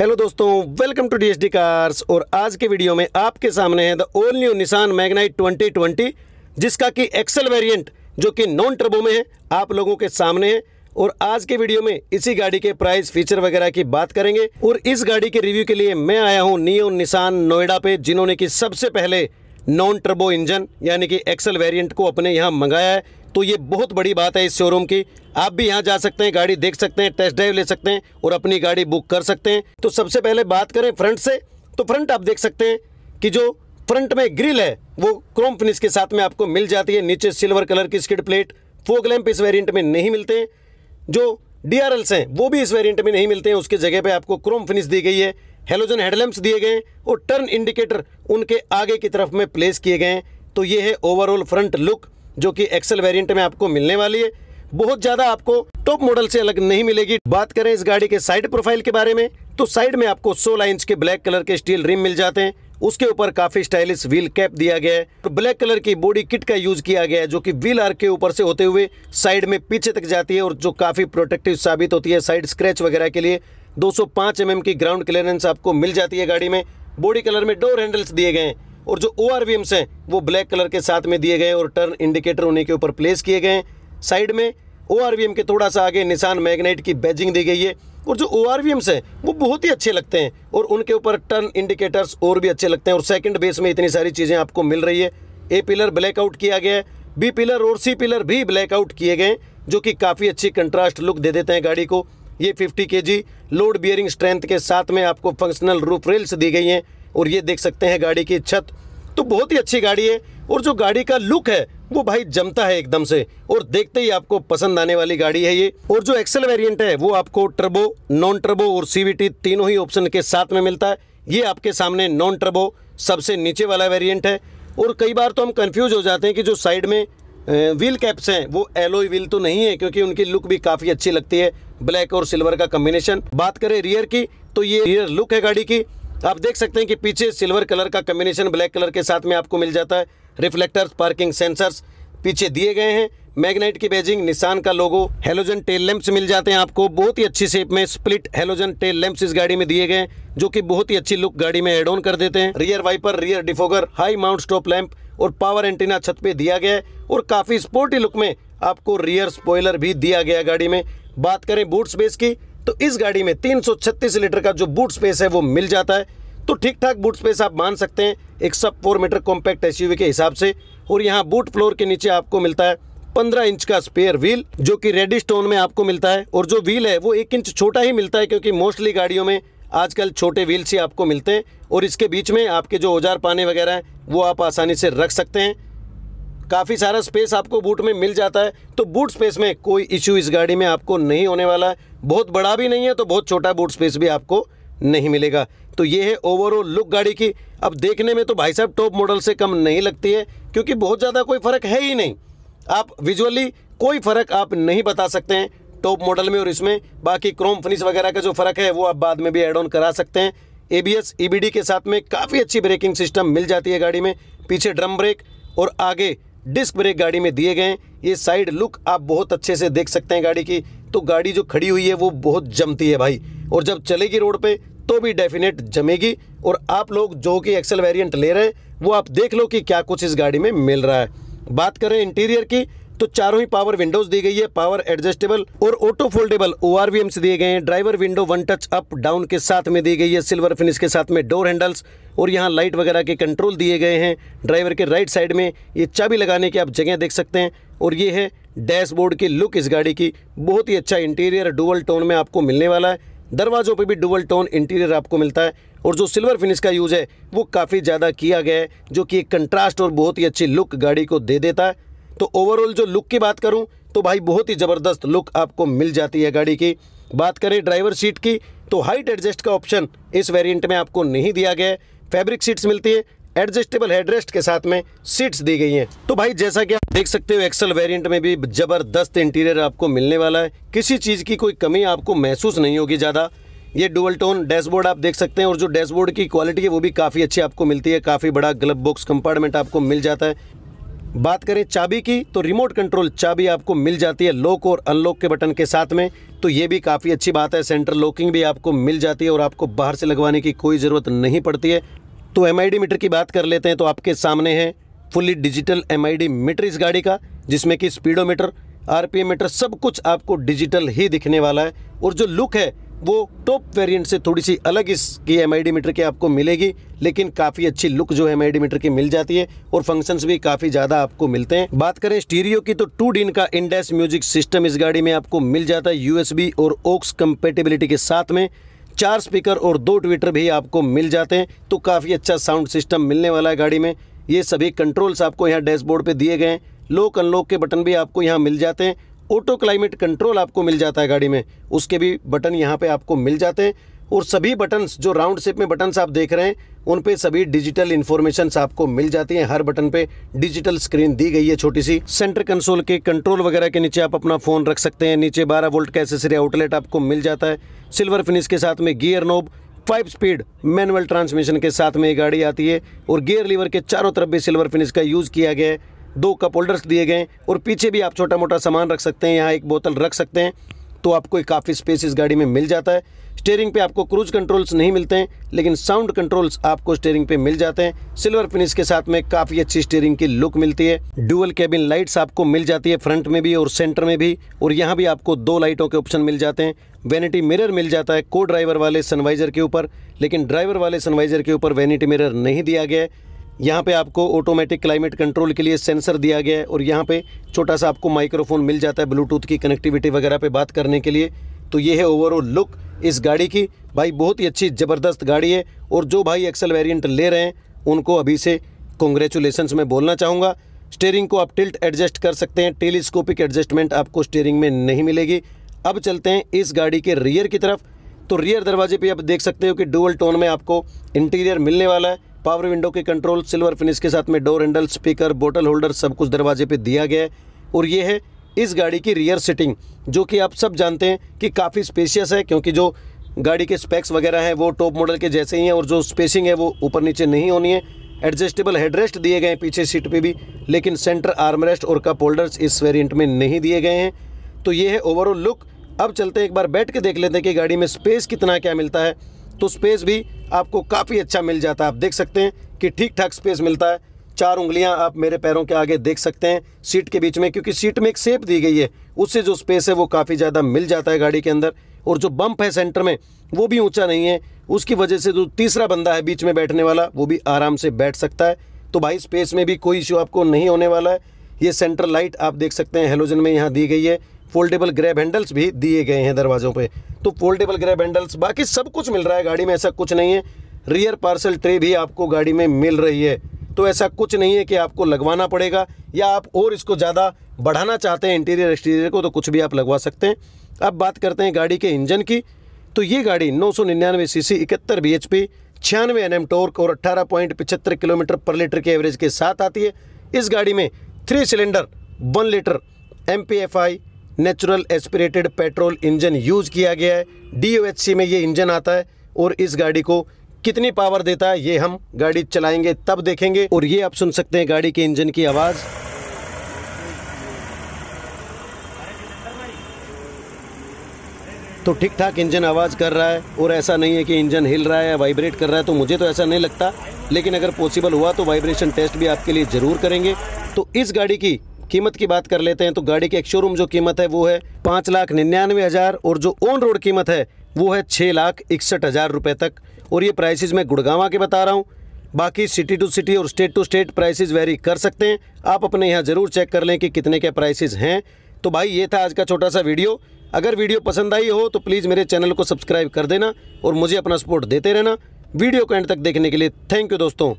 hello दोस्तों welcome to D S D cars और आज के वीडियो में आपके सामने है द ओल न्यू निसान मैग्नाइट 2020 जिसका कि एक्सेल वेरिएंट जो कि नॉन ट्रबो में है आप लोगों के सामने है और आज के वीडियो में इसी गाड़ी के प्राइस फीचर वगैरह की बात करेंगे और इस गाड़ी के रिव्यू के लिए मैं आया हूँ नियो निशान नोएडा पे जिन्होंने की सबसे पहले नॉन ट्रबो इंजन यानी कि एक्सल वेरिएंट को अपने यहाँ मंगाया है तो ये बहुत बड़ी बात है इस शोरूम की आप भी यहाँ जा सकते हैं गाड़ी देख सकते हैं टेस्ट ड्राइव ले सकते हैं और अपनी गाड़ी बुक कर सकते हैं तो सबसे पहले बात करें फ्रंट से तो फ्रंट आप देख सकते हैं कि जो फ्रंट में ग्रिल है वो क्रोम फिनिश के साथ में आपको मिल जाती है नीचे सिल्वर कलर की स्किड प्लेट फोक लैम्प इस वेरिएंट में नहीं मिलते हैं जो डी आर हैं वो भी इस वेरिएंट में नहीं मिलते हैं उसके जगह पे आपको क्रोम फिनिश दी गई है हेलोजन हेडलैम्प्स दिए गए और टर्न इंडिकेटर उनके आगे की तरफ में प्लेस किए गए हैं तो ये है ओवरऑल फ्रंट लुक जो कि एक्सेल वेरिएंट में आपको मिलने वाली है बहुत ज़्यादा आपको टॉप मॉडल से अलग नहीं मिलेगी बात करें इस गाड़ी के साइड प्रोफाइल के बारे में तो साइड में आपको सोलह इंच के ब्लैक कलर के स्टील रिम मिल जाते हैं उसके ऊपर काफी स्टाइलिश व्हील कैप दिया गया है और ब्लैक कलर की बॉडी किट का यूज किया गया है जो कि व्हील आर के ऊपर से होते हुए साइड में पीछे तक जाती है और जो काफी प्रोटेक्टिव साबित होती है साइड स्क्रैच वगैरह के लिए 205 सौ mm की ग्राउंड क्लियरेंस आपको मिल जाती है गाड़ी में बॉडी कलर में डोर हैंडल्स दिए गए हैं और जो ओ आर हैं वो ब्लैक कलर के साथ में दिए गए और टर्न इंडिकेटर उन्हीं के ऊपर प्लेस किए गए हैं साइड में ओ आर के थोड़ा सा आगे निशान मैग्नेट की बैजिंग दी गई है और जो ओ आर हैं वो बहुत ही अच्छे लगते हैं और उनके ऊपर टर्न इंडिकेटर्स और भी अच्छे लगते हैं और सेकंड बेस में इतनी सारी चीज़ें आपको मिल रही है ए पिलर ब्लैकआउट किया गया है बी पिलर और सी पिलर भी ब्लैकआउट किए गए जो कि काफ़ी अच्छी कंट्रास्ट लुक दे देते हैं गाड़ी को ये 50 के लोड बियरिंग स्ट्रेंथ के साथ में आपको फंक्शनल रूफ रेल्स दी गई हैं और ये देख सकते हैं गाड़ी की छत तो बहुत ही अच्छी गाड़ी है और जो गाड़ी का लुक है वो भाई जमता है एकदम से और देखते ही आपको पसंद आने वाली गाड़ी है ये और जो एक्सेल वेरिएंट है वो आपको ट्रबो नॉन ट्रबो और सीवीटी तीनों ही ऑप्शन के साथ में मिलता है ये आपके सामने नॉन ट्रबो सबसे नीचे वाला वेरिएंट है और कई बार तो हम कंफ्यूज हो जाते हैं कि जो साइड में व्हील कैप्स हैं वो एलोई व्हील तो नहीं है क्योंकि उनकी लुक भी काफ़ी अच्छी लगती है ब्लैक और सिल्वर का कम्बिनेशन बात करें रियर की तो ये रियर लुक है गाड़ी की आप देख सकते हैं कि पीछे सिल्वर कलर का कम्बिनेशन ब्लैक कलर के साथ में आपको मिल जाता है रिफ्लेक्टर्स पार्किंग सेंसर्स पीछे दिए गए हैं मैग्नेट की बेजिंग निशान का लोगो हेलोजन टेल लैंप्स मिल जाते हैं आपको बहुत ही अच्छी शेप में स्प्लिट हेलोजन टेल लैंप्स इस गाड़ी में दिए गए जो कि बहुत ही अच्छी लुक गाड़ी में एड ऑन कर देते हैं rear wiper rear defogger high mount stop lamp और पावर एंटीना छत पे दिया गया है और काफी स्पोर्टी लुक में आपको रियर स्पॉयलर भी दिया गया गाड़ी में बात करें बूट स्पेस की तो इस गाड़ी में 336 लीटर का जो बूट स्पेस है वो मिल जाता है तो ठीक ठाक बूट स्पेस आप मान सकते हैं एक सब फोर मीटर कॉम्पैक्ट एस के हिसाब से और यहाँ बूट फ्लोर के नीचे आपको मिलता है पंद्रह इंच का स्पेयर व्हील जो कि रेडी स्टोन में आपको मिलता है और जो व्हील है वो एक इंच छोटा ही मिलता है क्योंकि मोस्टली गाड़ियों में आजकल छोटे व्हील्स ही आपको मिलते हैं और इसके बीच में आपके जो औजार पाने वगैरह हैं वो आप आसानी से रख सकते हैं काफ़ी सारा स्पेस आपको बूट में मिल जाता है तो बूट स्पेस में कोई इश्यू इस गाड़ी में आपको नहीं होने वाला है बहुत बड़ा भी नहीं है तो बहुत छोटा बूट स्पेस भी आपको नहीं मिलेगा तो ये है ओवरऑल लुक गाड़ी की अब देखने में तो भाई साहब टॉप मॉडल से कम नहीं लगती है क्योंकि बहुत ज़्यादा कोई फ़र्क है ही नहीं आप विजुअली कोई फ़र्क आप नहीं बता सकते हैं टॉप मॉडल में और इसमें बाकी क्रोम फिनिश वगैरह का जो फ़र्क है वो आप बाद में भी एड ऑन करा सकते हैं ए बी एस के साथ में काफ़ी अच्छी ब्रेकिंग सिस्टम मिल जाती है गाड़ी में पीछे ड्रम ब्रेक और आगे डिस्क ब्रेक गाड़ी में दिए गए ये साइड लुक आप बहुत अच्छे से देख सकते हैं गाड़ी की तो गाड़ी जो खड़ी हुई है वो बहुत जमती है भाई और जब चलेगी रोड पे तो भी डेफिनेट जमेगी और आप लोग जो कि एक्सेल वेरिएंट ले रहे हैं वो आप देख लो कि क्या कुछ इस गाड़ी में मिल रहा है बात करें इंटीरियर की तो चारों ही पावर विंडोज दी गई है पावर एडजस्टेबल और ऑटो फोल्डेबल ओ से दिए गए हैं driver window one touch up down के साथ में दी गई है सिल्वर फिनिश के साथ में डोर हैंडल्स और यहाँ लाइट वगैरह के कंट्रोल दिए गए हैं ड्राइवर के राइट साइड में ये चाबी लगाने की आप जगह देख सकते हैं और ये है डैशबोर्ड की लुक इस गाड़ी की बहुत ही अच्छा इंटीरियर डुअल टोन में आपको मिलने वाला है दरवाज़ों पे भी डुअल टोन इंटीरियर आपको मिलता है और जो सिल्वर फिनिश का यूज़ है वो काफ़ी ज़्यादा किया गया है जो कि एक कंट्रास्ट और बहुत ही अच्छी लुक गाड़ी को दे देता है तो ओवरऑल जो लुक की बात करूँ तो भाई बहुत ही ज़बरदस्त लुक आपको मिल जाती है गाड़ी की बात करें ड्राइवर सीट की तो हाइट एडजस्ट का ऑप्शन इस वेरिएंट में आपको नहीं दिया गया है फैब्रिक सीट्स मिलती है एडजस्टेबल हेडरेस्ट के साथ में सीट्स दी गई हैं तो भाई जैसा कि आप देख सकते हो एक्सल वेरिएंट में भी जबरदस्त इंटीरियर आपको मिलने वाला है किसी चीज़ की कोई कमी आपको महसूस नहीं होगी ज़्यादा ये डुअल टोन डैशबोर्ड आप देख सकते हैं और जो डैशबोर्ड की क्वालिटी है वो भी काफ़ी अच्छी आपको मिलती है काफ़ी बड़ा ग्लब बॉक्स कंपार्टमेंट आपको मिल जाता है बात करें चाबी की तो रिमोट कंट्रोल चाबी आपको मिल जाती है लॉक और अनलॉक के बटन के साथ में तो ये भी काफ़ी अच्छी बात है सेंटर लॉकिंग भी आपको मिल जाती है और आपको बाहर से लगवाने की कोई ज़रूरत नहीं पड़ती है तो एम मीटर की बात कर लेते हैं तो आपके सामने है फुली डिजिटल एम मीटर इस गाड़ी का जिसमें कि स्पीडोमीटर आर मीटर सब कुछ आपको डिजिटल ही दिखने वाला है और जो लुक है वो टॉप वेरिएंट से थोड़ी सी अलग इसकी एम आई मीटर की आपको मिलेगी लेकिन काफ़ी अच्छी लुक जो है एम आई मीटर की मिल जाती है और फंक्शंस भी काफ़ी ज़्यादा आपको मिलते हैं बात करें स्टीरियो की तो टू डिन का इंडेस म्यूजिक सिस्टम इस गाड़ी में आपको मिल जाता है यूएसबी और ओक्स कंपेटेबिलिटी के साथ में चार स्पीकर और दो ट्विटर भी आपको मिल जाते हैं तो काफ़ी अच्छा साउंड सिस्टम मिलने वाला है गाड़ी में ये सभी कंट्रोल्स आपको यहाँ डैशबोर्ड पर दिए गए हैं लॉक अनलॉक के बटन भी आपको यहाँ मिल जाते हैं ऑटो क्लाइमेट कंट्रोल आपको मिल जाता है गाड़ी में उसके भी बटन यहाँ पे आपको मिल जाते हैं और सभी बटन्स जो राउंड शेप में बटन्स आप देख रहे हैं उन पे सभी डिजिटल इन्फॉर्मेशन आपको मिल जाती हैं हर बटन पे डिजिटल स्क्रीन दी गई है छोटी सी सेंटर कंसोल के कंट्रोल वगैरह के नीचे आप अपना फ़ोन रख सकते हैं नीचे 12 वोल्ट का एसेसरी आउटलेट आपको मिल जाता है सिल्वर फिनिश के साथ में gear knob five speed manual transmission के साथ में ये गाड़ी आती है और गियर लीवर के चारों तरफ भी सिल्वर फिनिश का यूज़ किया गया है दो कप होल्डर्स दिए गए और पीछे भी आप छोटा मोटा सामान रख सकते हैं यहाँ एक बोतल रख सकते हैं तो आपको काफ़ी स्पेस इस गाड़ी में मिल जाता है स्टेयरिंग पे आपको क्रूज कंट्रोल्स नहीं मिलते हैं लेकिन साउंड कंट्रोल्स आपको स्टेयरिंग पे मिल जाते हैं सिल्वर फिनिश के साथ में काफ़ी अच्छी स्टेयरिंग की लुक मिलती है ड्यूअल कैबिन लाइट्स आपको मिल जाती है फ्रंट में भी और सेंटर में भी और यहाँ भी आपको दो लाइटों के ऑप्शन मिल जाते हैं वैनिटी मिरर मिल जाता है को ड्राइवर वाले सनवाइजर के ऊपर लेकिन ड्राइवर वाले सनवाइजर के ऊपर वैनिटी मिरर नहीं दिया गया है यहाँ पे आपको ऑटोमेटिक क्लाइमेट कंट्रोल के लिए सेंसर दिया गया है और यहाँ पे छोटा सा आपको माइक्रोफोन मिल जाता है ब्लूटूथ की कनेक्टिविटी वगैरह पे बात करने के लिए तो ये है ओवरऑल लुक इस गाड़ी की भाई बहुत ही अच्छी ज़बरदस्त गाड़ी है और जो भाई एक्सल वेरियंट ले रहे हैं उनको अभी से कॉन्ग्रेचुलेसन में बोलना चाहूँगा स्टेयरिंग को आप टिल्ट एडजस्ट कर सकते हैं टेलीस्कोपिक एडजस्टमेंट आपको स्टेयरिंग में नहीं मिलेगी अब चलते हैं इस गाड़ी के रियर की तरफ तो रियर दरवाजे पे आप देख सकते हो कि डुअल टोन में आपको इंटीरियर मिलने वाला है पावर विंडो के कंट्रोल सिल्वर फिनिश के साथ में door handle speaker bottle holder सब कुछ दरवाजे पे दिया गया है और ये है इस गाड़ी की रियर सीटिंग जो कि आप सब जानते हैं कि काफ़ी स्पेशियस है क्योंकि जो गाड़ी के स्पेक्स वगैरह हैं वो टॉप मॉडल के जैसे ही हैं और जो स्पेसिंग है वो ऊपर नीचे नहीं होनी है एडजस्टेबल हेडरेस्ट दिए गए हैं पीछे सीट पे भी लेकिन सेंटर आर्मरेस्ट और कप होल्डर्स इस वेरिएंट में नहीं दिए गए हैं तो ये है ओवरऑल लुक अब चलते हैं एक बार बैठ के देख लेते हैं कि गाड़ी में स्पेस कितना क्या मिलता है तो स्पेस भी आपको काफ़ी अच्छा मिल जाता है आप देख सकते हैं कि ठीक ठाक स्पेस मिलता है चार उंगलियां आप मेरे पैरों के आगे देख सकते हैं सीट के बीच में क्योंकि सीट में एक सेप दी गई है उससे जो स्पेस है वो काफ़ी ज़्यादा मिल जाता है गाड़ी के अंदर और जो बम्प है सेंटर में वो भी ऊंचा नहीं है उसकी वजह से जो तीसरा बंदा है बीच में बैठने वाला वो भी आराम से बैठ सकता है तो भाई स्पेस में भी कोई इश्यू आपको नहीं होने वाला है ये सेंटर लाइट आप देख सकते हैं हेलोजन में यहाँ दी गई है फोल्डेबल ग्रैब हैंडल्स भी दिए गए हैं दरवाज़ों पे तो फोल्डेबल ग्रैब हैंडल्स बाकी सब कुछ मिल रहा है गाड़ी में ऐसा कुछ नहीं है रियर पार्सल ट्रे भी आपको गाड़ी में मिल रही है तो ऐसा कुछ नहीं है कि आपको लगवाना पड़ेगा या आप और इसको ज़्यादा बढ़ाना चाहते हैं इंटीरियर एक्सटीरियर को तो कुछ भी आप लगवा सकते हैं अब बात करते हैं गाड़ी के इंजन की तो ये गाड़ी नौ सौ निन्यानवे सी सी इकहत्तर बी एच पी छियानवे एन एम टोर्क और अट्ठारह पॉइंट पिछहत्तर किलोमीटर पर लीटर के एवरेज के साथ आती है इस गाड़ी में three cylinder one litre M P F I natural aspirated petrol engine use किया गया है डी में ये इंजन आता है और इस गाड़ी को कितनी पावर देता है ये हम गाड़ी चलाएंगे तब देखेंगे और ये आप सुन सकते हैं गाड़ी के इंजन की आवाज़ तो ठीक ठाक इंजन आवाज़ कर रहा है और ऐसा नहीं है कि इंजन हिल रहा है वाइब्रेट कर रहा है तो मुझे तो ऐसा नहीं लगता लेकिन अगर पॉसिबल हुआ तो वाइब्रेशन टेस्ट भी आपके लिए ज़रूर करेंगे तो इस गाड़ी की कीमत की बात कर लेते हैं तो गाड़ी के एक शोरूम जो कीमत है वो है पाँच लाख निन्यानवे हज़ार और जो ऑन रोड कीमत है वो है छः लाख इकसठ हज़ार रुपये तक और ये प्राइसेज मैं गुड़गावा के बता रहा हूँ बाकी सिटी टू सिटी और state to state prices vary कर सकते हैं आप अपने यहाँ ज़रूर चेक कर लें कि कितने क्या प्राइसेज हैं तो भाई ये था आज का छोटा सा वीडियो अगर वीडियो पसंद आई हो तो प्लीज़ मेरे चैनल को सब्सक्राइब कर देना और मुझे अपना सपोर्ट देते रहना वीडियो को एंड तक देखने के लिए थैंक यू दोस्तों